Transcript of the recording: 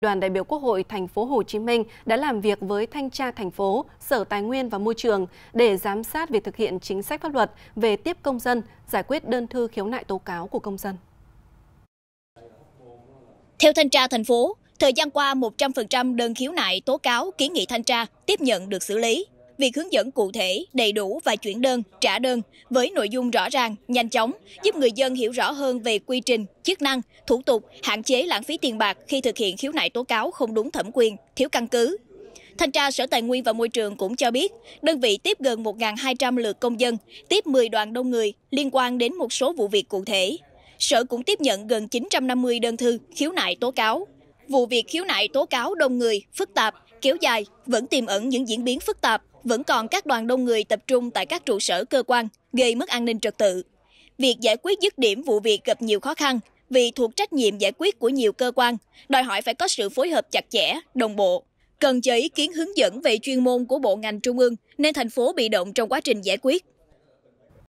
Đoàn đại biểu Quốc hội thành phố Hồ Chí Minh đã làm việc với thanh tra thành phố, Sở Tài nguyên và Môi trường để giám sát việc thực hiện chính sách pháp luật về tiếp công dân, giải quyết đơn thư khiếu nại tố cáo của công dân. Theo thanh tra thành phố, thời gian qua 100% đơn khiếu nại tố cáo kiến nghị thanh tra tiếp nhận được xử lý việc hướng dẫn cụ thể, đầy đủ và chuyển đơn, trả đơn với nội dung rõ ràng, nhanh chóng, giúp người dân hiểu rõ hơn về quy trình, chức năng, thủ tục, hạn chế lãng phí tiền bạc khi thực hiện khiếu nại tố cáo không đúng thẩm quyền, thiếu căn cứ. Thanh tra Sở Tài nguyên và Môi trường cũng cho biết, đơn vị tiếp gần 1.200 lượt công dân, tiếp 10 đoàn đông người liên quan đến một số vụ việc cụ thể. Sở cũng tiếp nhận gần 950 đơn thư khiếu nại tố cáo. Vụ việc khiếu nại tố cáo đông người, phức tạp kéo dài vẫn tiềm ẩn những diễn biến phức tạp, vẫn còn các đoàn đông người tập trung tại các trụ sở cơ quan, gây mất an ninh trật tự. Việc giải quyết dứt điểm vụ việc gặp nhiều khó khăn vì thuộc trách nhiệm giải quyết của nhiều cơ quan, đòi hỏi phải có sự phối hợp chặt chẽ, đồng bộ. Cần chờ ý kiến hướng dẫn về chuyên môn của bộ ngành trung ương nên thành phố bị động trong quá trình giải quyết.